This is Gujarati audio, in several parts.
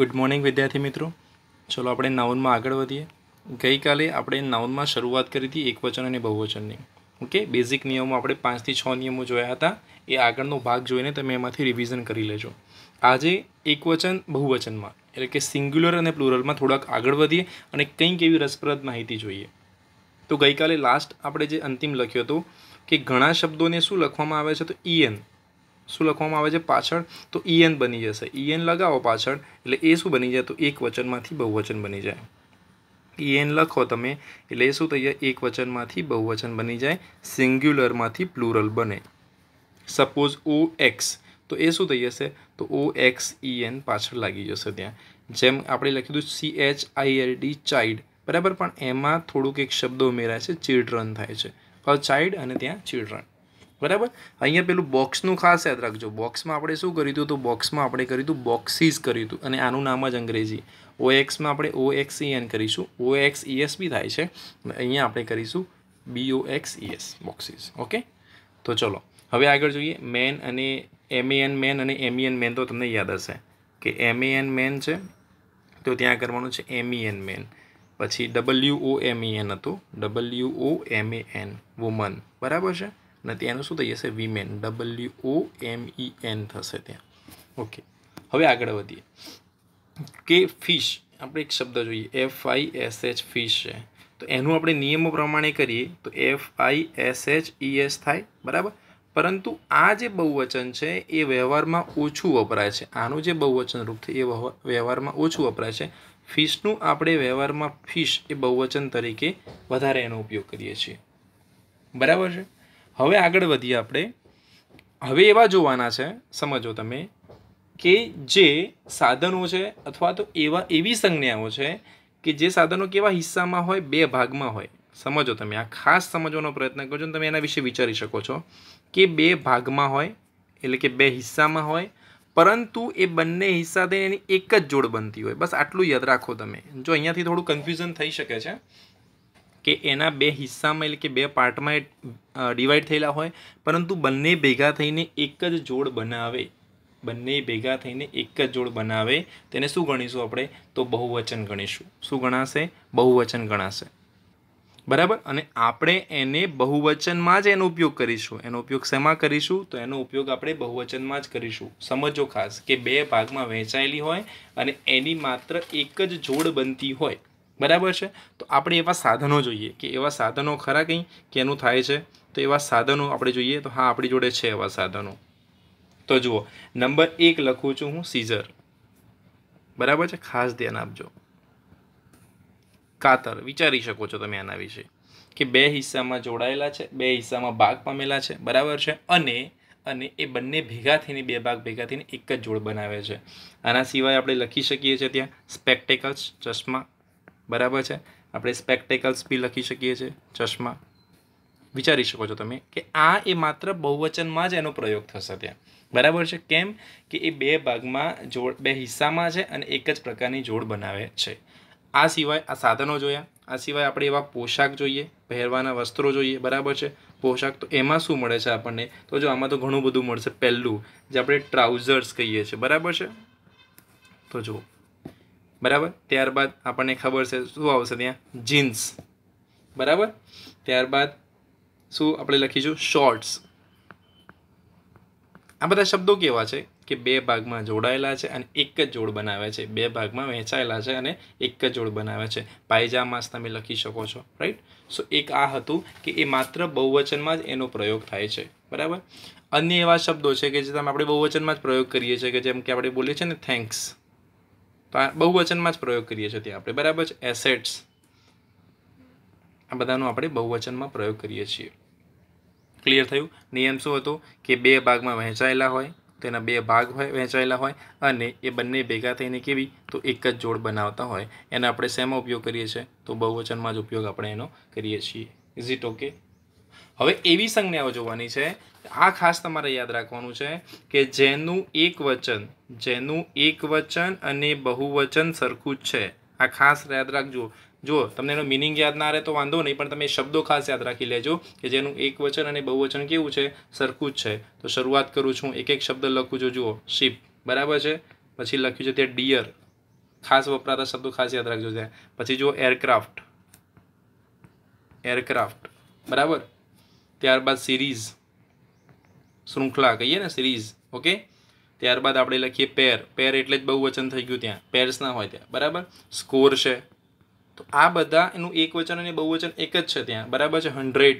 ગુડ મોર્નિંગ વિદ્યાર્થી મિત્રો ચલો આપણે નાઉનમાં આગળ વધીએ ગઈકાલે આપણે નાઉનમાં શરૂઆત કરી હતી એકવચન અને બહુવચનની ઓકે બેઝિક નિયમો આપણે પાંચથી છ નિયમો જોયા હતા એ આગળનો ભાગ જોઈને તમે એમાંથી રિવિઝન કરી લેજો આજે એકવચન બહુવચનમાં એટલે કે સિંગ્યુલર અને પ્લુરલમાં થોડાક આગળ વધીએ અને કંઈક એવી રસપ્રદ માહિતી જોઈએ તો ગઈકાલે લાસ્ટ આપણે જે અંતિમ લખ્યો હતો કે ઘણા શબ્દોને શું લખવામાં આવે છે તો ઈએન e શું લખવામાં આવે છે પાછળ તો ઈએન બની જશે ઈએન લગાવો પાછળ એટલે એ શું બની જાય તો એક વચનમાંથી બહુવચન બની જાય ઈએન લખો તમે એટલે એ શું થઈ જાય એક વચનમાંથી બહુવચન બની જાય સિંગ્યુલરમાંથી પ્લુરલ બને સપોઝ ઓ એક્સ તો એ શું થઈ જશે તો ઓ એક્સ ઈએન પાછળ લાગી જશે ત્યાં જેમ આપણે લખી દઉં C H I L D child બરાબર પણ એમાં થોડુંક એક શબ્દ ઉમેરાય છે ચિલ્ડ્રન થાય છે ચાઇલ્ડ અને ત્યાં ચિલ્ડ્રન બરાબર અહીંયા પેલું બોક્સનું ખાસ યાદ રાખજો બોક્સમાં આપણે શું કર્યું હતું તો બોક્સમાં આપણે કર્યું હતું બોક્સિસ કર્યું હતું અને આનું નામ જ અંગ્રેજી ઓ એક્સમાં આપણે ઓ એક્સ એન કરીશું ઓ એક્સ ઈએસ બી થાય છે અહીંયા આપણે કરીશું B O X E S boxes okay તો ચલો હવે આગળ જોઈએ મેન અને એમએએન મેન અને એમઈએન મેન e તો તમને યાદ હશે કે એન મેન છે તો ત્યાં કરવાનું છે એન મેન e પછી W O M E N હતું ડબલ્યુ ઓ એમએએન વુમન બરાબર છે અને ત્યાંનું શું થઈ જશે women W O M E N થશે ત્યાં ઓકે હવે આગળ વધીએ કે ફિશ આપણે એક શબ્દ જોઈએ F I S H fish છે તો એનું આપણે નિયમો પ્રમાણે કરીએ તો F I S H E S થાય બરાબર પરંતુ આ જે બહુવચન છે એ વ્યવહારમાં ઓછું વપરાય છે આનું જે બહુવચન રૂપ છે એ વ્યવહારમાં ઓછું વપરાય છે ફિશનું આપણે વ્યવહારમાં ફિશ એ બહુવચન તરીકે વધારે એનો ઉપયોગ કરીએ છીએ બરાબર છે હવે આગળ વધીએ આપણે હવે એવા જોવાના છે સમજો તમે કે જે સાધનો છે અથવા તો એવા એવી સંજ્ઞાઓ છે કે જે સાધનો કેવા હિસ્સામાં હોય બે ભાગમાં હોય સમજો તમે આ ખાસ સમજવાનો પ્રયત્ન કરજો તમે એના વિશે વિચારી શકો છો કે બે ભાગમાં હોય એટલે કે બે હિસ્સામાં હોય પરંતુ એ બંને હિસ્સા થઈને એની એક જ જોડ બનતી હોય બસ આટલું યાદ રાખો તમે જો અહીંયાથી થોડું કન્ફ્યુઝન થઈ શકે છે કે એના બે હિસ્સામાં એટલે કે બે પાર્ટમાં ડિવાઈડ થયેલા હોય પરંતુ બંને ભેગા થઈને એક જ જોડ બનાવે બંને ભેગા થઈને એક જ જોડ બનાવે તેને શું ગણીશું આપણે તો બહુવચન ગણીશું શું ગણાશે બહુવચન ગણાશે બરાબર અને આપણે એને બહુવચનમાં જ એનો ઉપયોગ કરીશું એનો ઉપયોગ શેમાં કરીશું તો એનો ઉપયોગ આપણે બહુવચનમાં જ કરીશું સમજો ખાસ કે બે ભાગમાં વહેંચાયેલી હોય અને એની માત્ર એક જ જોડ બનતી હોય બરાબર છે તો આપણે એવા સાધનો જોઈએ કે એવા સાધનો ખરા કંઈ કે એનું થાય છે તો એવા સાધનો આપણે જોઈએ તો હા આપણી જોડે છે એવા સાધનો તો જુઓ નંબર એક લખું છું હું સીઝર બરાબર છે ખાસ ધ્યાન આપજો કાતર વિચારી શકો છો તમે આના વિશે કે બે હિસ્સામાં જોડાયેલા છે બે હિસ્સામાં ભાગ પામેલા છે બરાબર છે અને અને એ બંને ભેગા થઈને બે ભાગ ભેગા થઈને એક જ જોડ બનાવે છે આના સિવાય આપણે લખી શકીએ છીએ ત્યાં સ્પેક્ટેકલ્સ ચશ્મા બરાબર છે આપણે સ્પેક્ટેકલ્સ બી લખી શકીએ છીએ ચશ્મા વિચારી શકો છો તમે કે આ એ માત્ર બહુવચનમાં જ એનો પ્રયોગ થશે ત્યાં બરાબર છે કેમ કે એ બે ભાગમાં જોડ બે હિસ્સામાં છે અને એક જ પ્રકારની જોડ બનાવે છે આ સિવાય આ સાધનો જોયા આ સિવાય આપણે એવા પોશાક જોઈએ પહેરવાના વસ્ત્રો જોઈએ બરાબર છે પોશાક તો એમાં શું મળે છે આપણને તો જો આમાં તો ઘણું બધું મળશે પહેલું જે આપણે ટ્રાઉઝર્સ કહીએ છીએ બરાબર છે તો જુઓ બરાબર ત્યારબાદ આપણને ખબર છે શું આવશે ત્યાં જીન્સ બરાબર ત્યારબાદ શું આપણે લખીશું શોર્ટ્સ આ બધા શબ્દો કેવા છે કે બે ભાગમાં જોડાયેલા છે અને એક જ જોડ બનાવે છે બે ભાગમાં વહેંચાયેલા છે અને એક જ જોડ બનાવે છે પાયજામાસ તમે લખી શકો છો રાઈટ સો એક આ હતું કે એ માત્ર બહુવચનમાં જ એનો પ્રયોગ થાય છે બરાબર અન્ય એવા શબ્દો છે કે જે તમે આપણે બહુવચનમાં જ પ્રયોગ કરીએ છીએ કે જેમ કે આપણે બોલીએ છીએ ને થેન્ક્સ તો આ બહુવચનમાં જ પ્રયોગ કરીએ છીએ ત્યાં આપણે બરાબર છે એસેટ્સ આ બધાનો આપણે બહુવચનમાં પ્રયોગ કરીએ છીએ ક્લિયર થયું નિયમ શું હતો કે બે ભાગમાં વહેંચાયેલા હોય તેના બે ભાગ હોય વહેંચાયેલા હોય અને એ બંને ભેગા થઈને કેવી તો એક જ જોડ બનાવતા હોય એને આપણે શેમાં ઉપયોગ કરીએ છીએ તો બહુવચનમાં જ ઉપયોગ આપણે એનો કરીએ છીએ ઇઝ ઇટ ઓકે હવે એવી સંજ્ઞાઓ જોવાની છે આ ખાસ તમારે યાદ રાખવાનું છે કે જેનું એક વચન જેનું એકવચન અને બહુવચન સરખું જ છે આ ખાસ યાદ રાખજો જો તમને એનો મિનિંગ યાદ ના રહે તો વાંધો નહીં પણ તમે શબ્દો ખાસ યાદ રાખી લેજો કે જેનું એકવચન અને બહુવચન કેવું છે સરખું જ છે તો શરૂઆત કરું છું એક એક શબ્દ લખું છું જુઓ શિપ બરાબર છે પછી લખ્યું છે તે ડિયર ખાસ વપરાતા શબ્દો ખાસ યાદ રાખજો ત્યાં પછી જુઓ એરક્રાફ્ટ એરક્રાફ્ટ બરાબર ત્યારબાદ સિરીઝ શૃંખલા કહીએ ને સિરીઝ ઓકે ત્યારબાદ આપણે લખીએ પેર પેર એટલે જ બહુવચન થઈ ગયું ત્યાં પેર્સના હોય ત્યાં બરાબર સ્કોર છે તો આ બધા એનું એક વચન અને બહુવચન એક જ છે ત્યાં બરાબર છે હંડ્રેડ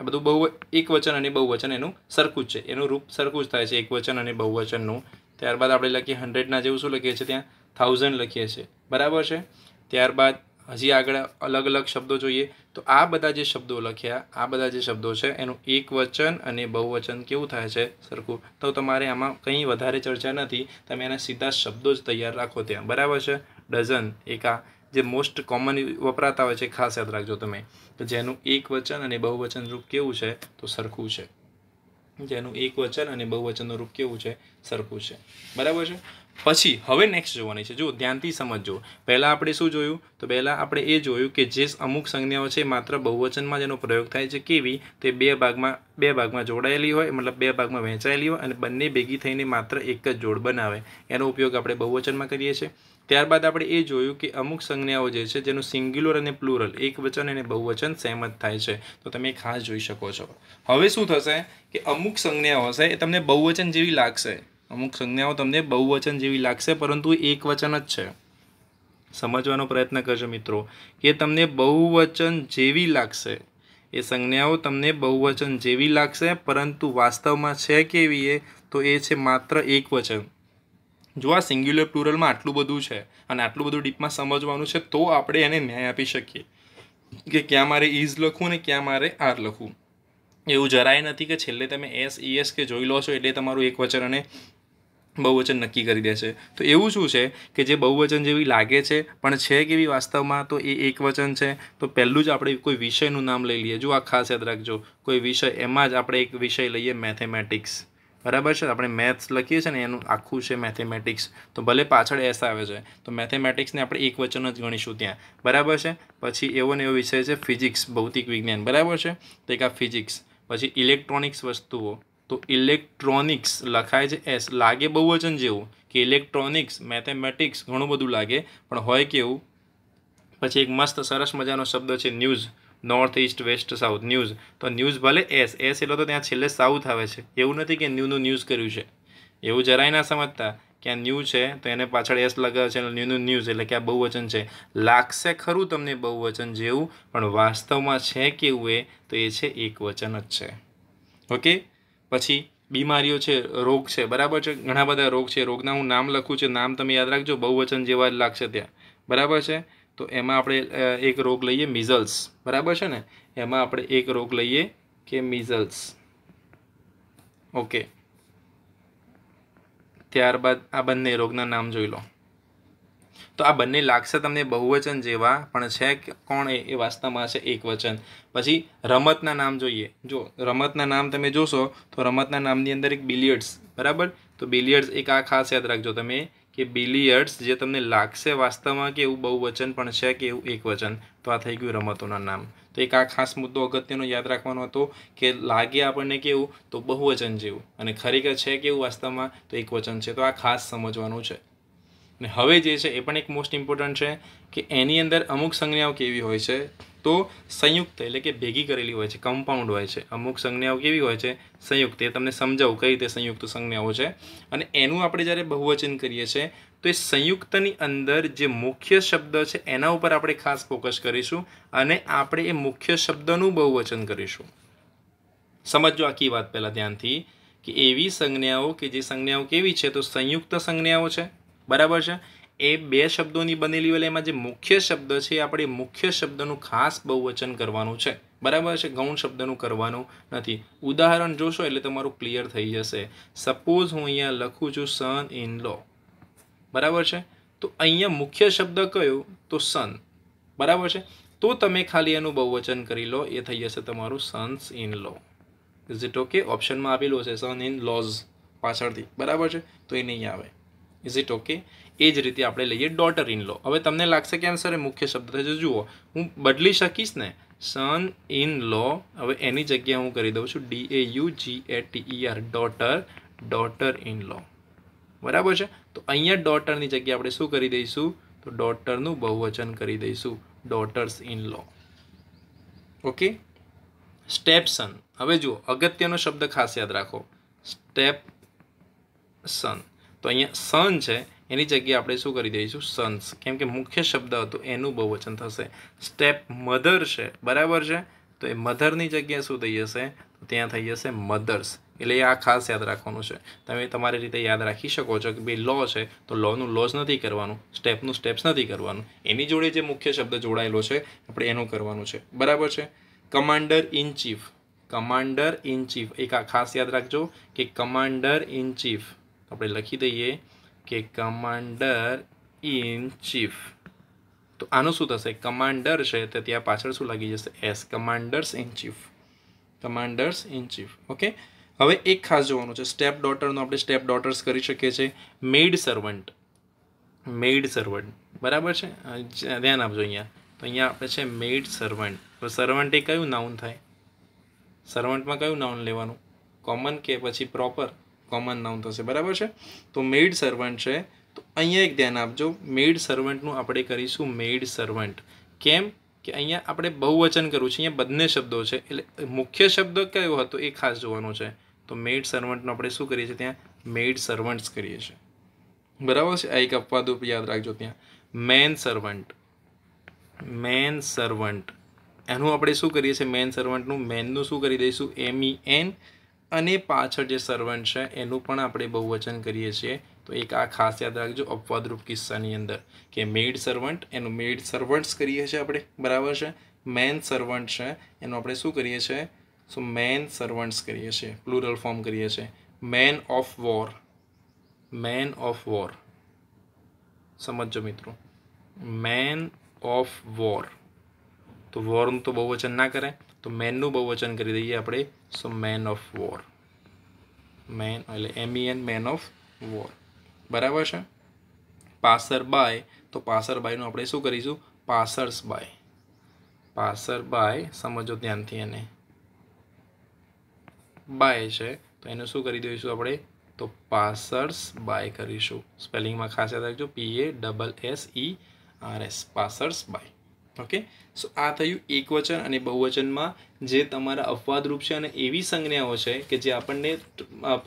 આ બધું બહુ એક વચન અને બહુવચન એનું સરખું જ છે એનું રૂપ સરખું જ થાય છે એક વચન અને બહુવચનનું ત્યારબાદ આપણે લખીએ હંડ્રેડના જેવું શું લખીએ છીએ ત્યાં થાઉઝન્ડ લખીએ છીએ બરાબર છે ત્યારબાદ હજી આગળ અલગ અલગ શબ્દો જોઈએ તો આ બધા જે શબ્દો લખ્યા આ બધા જે શબ્દો છે એનું એક વચન અને બહુવચન કેવું થાય છે સરખું તો તમારે આમાં કંઈ વધારે ચર્ચા નથી તમે એના સીધા શબ્દો જ તૈયાર રાખો ત્યાં બરાબર છે ડઝન એકા જે મોસ્ટ કોમન વપરાતા હોય છે ખાસ યાદ રાખજો તમે તો જેનું એક વચન અને બહુવચન રૂપ કેવું છે તો સરખું છે જેનું એક વચન અને બહુવચનનું રૂપ કેવું છે સરખું છે બરાબર છે પછી હવે નેક્સ્ટ જોવાની છે જો ધ્યાનથી સમજજો પહેલાં આપણે શું જોયું તો પહેલાં આપણે એ જોયું કે જે અમુક સંજ્ઞાઓ છે માત્ર બહુવચનમાં જેનો પ્રયોગ થાય છે કેવી તે બે ભાગમાં બે ભાગમાં જોડાયેલી હોય મતલબ બે ભાગમાં વહેંચાયેલી હોય અને બંને ભેગી થઈને માત્ર એક જ જોડ બનાવે એનો ઉપયોગ આપણે બહુવચનમાં કરીએ છીએ ત્યારબાદ આપણે એ જોયું કે અમુક સંજ્ઞાઓ જે છે જેનું સિંગ્યુલર અને પ્લુરલ એક વચન અને બહુવચન સહેમત થાય છે તો તમે ખાસ જોઈ શકો છો હવે શું થશે કે અમુક સંજ્ઞાઓ હશે એ તમને બહુવચન જેવી લાગશે અમુક સંજ્ઞાઓ તમને બહુવચન જેવી લાગશે પરંતુ એકવચન જ છે સમજવાનો પ્રયત્ન કરજો મિત્રો કે તમને બહુવચન જેવી લાગશે એ સંજ્ઞાઓ તમને બહુવચન જેવી લાગશે પરંતુ વાસ્તવમાં છે કેવી એ તો એ છે માત્ર એકવચન જો આ સિંગ્યુલર પ્લુરલમાં આટલું બધું છે અને આટલું બધું ડીપમાં સમજવાનું છે તો આપણે એને ન્યાય આપી શકીએ કે ક્યાં મારે ઇઝ લખવું ને ક્યાં મારે આર લખવું એવું જરાય નથી કે છેલ્લે તમે એસ ઈ એસ કે જોઈ લો છો એટલે તમારું એક વચન અને બહુવચન નક્કી કરી દે છે તો એવું શું છે કે જે બહુવચન જેવી લાગે છે પણ છે કેવી વાસ્તવમાં તો એ એકવચન છે તો પહેલું જ આપણે કોઈ વિષયનું નામ લઈ લઈએ જો આ ખાસ યાદ રાખજો કોઈ વિષય એમાં જ આપણે એક વિષય લઈએ મેથેમેટિક્સ બરાબર છે આપણે મેથ્સ લખીએ છીએ ને એનું આખું છે મેથેમેટિક્સ તો ભલે પાછળ એસ આવે છે તો મેથેમેટિક્સને આપણે એક વચન જ ગણીશું ત્યાં બરાબર છે પછી એવો ને એવો વિષય છે ફિઝિક્સ ભૌતિક વિજ્ઞાન બરાબર છે તો એક આ ફિઝિક્સ પછી ઇલેક્ટ્રોનિક્સ વસ્તુઓ તો ઇલેક્ટ્રોનિક્સ લખાય છે એસ લાગે બહુવચન જેવું કે ઇલેક્ટ્રોનિક્સ મેથેમેટિક્સ ઘણું બધું લાગે પણ હોય કેવું પછી એક મસ્ત સરસ મજાનો શબ્દ છે news north east west south news તો ન્યૂઝ ભલે એસ એસ એટલે તો ત્યાં છેલ્લે સાઉથ આવે છે એવું નથી કે ન્યૂનું ન્યૂઝ કર્યું છે એવું જરાય ના સમજતા કે આ ન્યૂ છે તો એને પાછળ એસ લગાવે છે ન્યૂનું ન્યૂઝ એટલે કે આ બહુવચન છે લાગશે ખરું તમને બહુવચન જેવું પણ વાસ્તવમાં છે કેવું એ તો એ છે એક વચન જ છે ઓકે પછી બીમારીઓ છે રોગ છે બરાબર છે ઘણા બધા રોગ છે રોગના હું નામ લખું છું નામ તમે યાદ રાખજો બહુવચન જેવા જ લાગશે ત્યાં બરાબર છે તો એમાં આપણે એક રોગ લઈએ મિઝલ્સ બરાબર છે ને એમાં આપણે એક રોગ લઈએ કે મિઝલ્સ ઓકે ત્યારબાદ આ બંને રોગના નામ જોઈ લો તો આ બંને લાગશે તમને બહુવચન જેવા પણ છે કોણ એ વાસ્તવમાં છે એકવચન પછી રમતના નામ જોઈએ જો રમતના નામ તમે જોશો તો રમતના નામની અંદર એક બિલિયર્ડ્સ બરાબર તો બિલિયર્ડ્સ એક આ ખાસ યાદ રાખજો તમે કે બિલિયર્ડ્સ જે તમને લાગશે વાસ્તવમાં કે એવું બહુવચન પણ છે કે એવું એકવચન તો આ થઈ ગયું રમતોના નામ તો એક આ ખાસ મુદ્દો અગત્યનો યાદ રાખવાનો હતો કે લાગે આપણને કેવું તો બહુવચન જેવું અને ખરેખર છે કેવું વાસ્તવમાં તો એક વચન છે તો આ ખાસ સમજવાનું છે ને હવે જે છે એ પણ એક મોસ્ટ ઇમ્પોર્ટન્ટ છે કે એની અંદર અમુક સંજ્ઞાઓ કેવી હોય છે તો સંયુક્ત એટલે કે ભેગી કરેલી હોય છે કમ્પાઉન્ડ હોય છે અમુક સંજ્ઞાઓ કેવી હોય છે સંયુક્ત એ તમને સમજાવું કઈ રીતે સંયુક્ત સંજ્ઞાઓ છે અને એનું આપણે જ્યારે બહુવચન કરીએ છીએ તો એ સંયુક્તની અંદર જે મુખ્ય શબ્દ છે એના ઉપર આપણે ખાસ ફોકસ કરીશું અને આપણે એ મુખ્ય શબ્દનું બહુવચન કરીશું સમજો આખી વાત પહેલાં ધ્યાનથી કે એવી સંજ્ઞાઓ કે જે સંજ્ઞાઓ કેવી છે તો સંયુક્ત સંજ્ઞાઓ છે બરાબર છે એ બે શબ્દોની બનેલી હોય એમાં જે મુખ્ય શબ્દ છે એ આપણે મુખ્ય શબ્દનું ખાસ બહુવચન કરવાનું છે બરાબર છે ગૌણ શબ્દનું કરવાનું નથી ઉદાહરણ જોશો એટલે તમારું ક્લિયર થઈ જશે સપોઝ હું અહીંયા લખું છું સન ઇન લો બરાબર છે તો અહીંયા મુખ્ય શબ્દ કયો તો સન બરાબર છે તો તમે ખાલી એનું બહુવચન કરી લો એ થઈ જશે તમારું sons in law is it okay ઓપ્શનમાં આપેલું હશે સન ઇન લોઝ પાછળથી બરાબર છે તો એ નહીં આવે ઇઝ ઇટ ઓકે એ જ રીતે આપણે લઈએ ડોટર ઇન લો હવે તમને લાગશે કે આન્સર એ મુખ્ય શબ્દ થશે જુઓ હું બદલી શકીશ ને સન ઇન લો હવે એની જગ્યા હું કરી દઉં છું D A U G A T R daughter daughter in law બરાબર છે તો અહીંયા ડોટરની જગ્યાએ આપણે શું કરી દઈશું તો ડોટરનું બહુવચન કરી દઈશું daughters in law okay step son હવે જુઓ અગત્યનો શબ્દ ખાસ યાદ રાખો સ્ટેપ સન તો અહીંયા સન છે એની જગ્યાએ આપણે શું કરી દઈશું સન્સ કેમ કે મુખ્ય શબ્દ હતો એનું બહુવચન થશે સ્ટેપ મધર છે બરાબર છે તો એ મધરની જગ્યાએ શું થઈ જશે તો ત્યાં થઈ જશે મધર્સ એટલે આ ખાસ યાદ રાખવાનું છે તમે તમારી રીતે યાદ રાખી શકો છો કે ભાઈ લો છે તો લોનું લોસ નથી કરવાનું સ્ટેપનું સ્ટેપ્સ નથી કરવાનું એની જોડે જે મુખ્ય શબ્દ જોડાયેલો છે આપણે એનું કરવાનું છે બરાબર છે commander in chief commander in chief એક આ ખાસ યાદ રાખજો કે કમાન્ડર ઇન ચીફ આપણે લખી દઈએ કે કમાન્ડર ઇન ચીફ તો આનું શું થશે કમાન્ડર છે તો ત્યાં પાછળ શું લાગી જશે S commanders in chief commanders in chief okay હવે એક ખાસ જોવાનું છે સ્ટેપ ડોટરનું આપણે સ્ટેપ ડોટર્સ કરી શકીએ છીએ મેડ સર્વન્ટ મેડ સર્વન્ટ બરાબર છે ધ્યાન આપજો અહીંયા તો અહીંયા આપણે છે મેડ સર્વન્ટ હવે સર્વન્ટ એ કયું નાઉન થાય સર્વન્ટમાં કયું નાઉન લેવાનું કોમન કે પછી પ્રોપર કોમન નાઉન થશે બરાબર છે તો મેઇડ સર્વન્ટ છે તો અહીંયા એક ધ્યાન આપજો મેઇડ સર્વન્ટનું આપણે કરીશું મેઇડ સર્વન્ટ કેમ કે અહીંયા આપણે બહુવચન કરવું છે અહીંયા બંને શબ્દો છે એટલે મુખ્ય શબ્દ કયો હતો એ ખાસ જોવાનો છે તો મેઇડ સર્વન્ટનું આપણે શું કરીએ છીએ ત્યાં મેઇડ સર્વન્ટ્સ કરીએ છીએ બરાબર છે આ એક અપવાદ યાદ રાખજો ત્યાં મેન સર્વન્ટ મેન સર્વન્ટ એનું આપણે શું કરીએ છીએ મેન સર્વન્ટનું મેનનું શું કરી દઈશું એમ ઈ એન અને પાછળ જે સર્વન્ટ છે એનું પણ આપણે બહુવચન કરીએ છીએ તો એક આ ખાસ યાદ રાખજો અપવાદરૂપ કિસ્સાની અંદર કે મેડ સર્વન્ટ એનું મેડ સર્વન્ટ્સ કરીએ છીએ આપણે બરાબર છે મેન સર્વન્ટ છે એનું આપણે શું કરીએ છીએ સો મેન સર્વન્ટ્સ કરીએ છીએ પ્લુરલ ફોર્મ કરીએ છીએ man of war man of war સમજો મિત્રો મેન ઓફ વોર તો વોરનું તો બહુ વચન ના કરાય તો મેનનું બહુવચન કરી દઈએ આપણે so men of war men એટલે એમઈએન મેન ઓફ વોર બરાબર છે પાસર બાય તો પાસર બાયનું આપણે શું કરીશું પાસર્સ બાય પાસર બાય સમજો ધ્યાનથી એને બાય છે તો એનું શું કરી દઈશું આપણે તો પાસર્સ બાય કરીશું સ્પેલિંગમાં ખાસ યાદ રાખજો P A double S E R S passers by okay so આ થયું એકવચન અને બહુવચનમાં જે તમારા અપવાદરૂપ છે અને એવી સંજ્ઞાઓ છે કે જે આપણને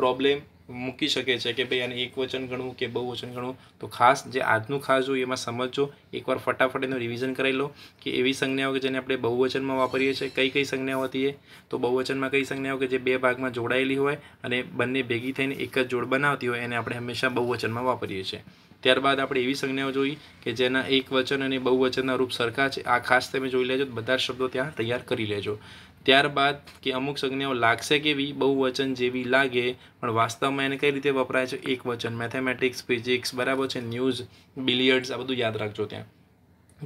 પ્રોબ્લેમ મૂકી શકે છે કે ભાઈ આને એકવચન ગણવું કે બહુવચન ગણવું તો ખાસ જે આજનું ખાસ જો એમાં સમજો એકવાર ફટાફટ એનું રિવિઝન કરાવી લો કે એવી સંજ્ઞાઓ કે જેને આપણે બહુવચનમાં વાપરીએ છીએ કઈ કઈ સંજ્ઞાઓ હતી એ તો બહુવચનમાં કઈ સંજ્ઞાઓ કે જે બે ભાગમાં જોડાયેલી હોય અને બંને ભેગી થઈને એક જ જોડ બનાવતી હોય એને આપણે હંમેશા બહુવચનમાં વાપરીએ છીએ ત્યારબાદ આપણે એવી સંજ્ઞાઓ જોઈ કે જેના એક વચન અને બહુવચનના રૂપ સરખા છે આ ખાસ તમે જોઈ લેજો બધા શબ્દો ત્યાં તૈયાર કરી લેજો ત્યારબાદ કે અમુક સંજ્ઞાઓ લાગશે કેવી બહુવચન જેવી લાગે પણ વાસ્તવમાં એને કઈ રીતે વપરાય છે એક વચન મેથેમેટિક્સ ફિઝિક્સ બરાબર છે ન્યૂઝ બિલિયર્ડ્સ આ બધું યાદ રાખજો ત્યાં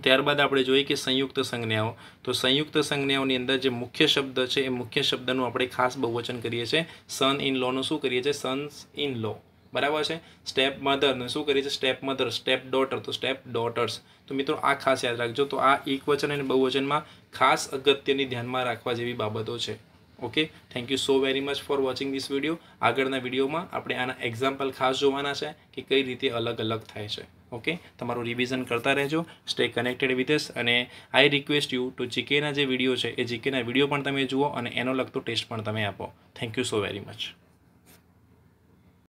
ત્યારબાદ આપણે જોઈએ કે સંયુક્ત સંજ્ઞાઓ તો સંયુક્ત સંજ્ઞાઓની અંદર જે મુખ્ય શબ્દ છે એ મુખ્ય શબ્દનું આપણે ખાસ બહુવચન કરીએ છીએ સન ઇન લોનું શું કરીએ છીએ સન્સ ઇન લો બરાબર છે સ્ટેપ મધરને શું કરીએ છીએ સ્ટેપ મધર સ્ટેપ ડોટર તો સ્ટેપ ડોટર્સ તો મિત્રો આ ખાસ યાદ રાખજો તો આ એકવચન અને બહુવચનમાં ખાસ અગત્યની ધ્યાનમાં રાખવા જેવી બાબતો છે okay thank you so very much for watching this video આગળના વિડીયોમાં આપણે આના એક્ઝામ્પલ ખાસ જોવાના છે કે કઈ રીતે અલગ અલગ થાય છે ઓકે તમારું રિવિઝન કરતા રહેજો સ્ટે કનેક્ટેડ વિથ એસ અને આઈ રિક્વેસ્ટ યુ ટુ જીકેના જે વિડીયો છે એ જીકેના વિડીયો પણ તમે જુઓ અને એનો લગતો ટેસ્ટ પણ તમે આપો thank you so very much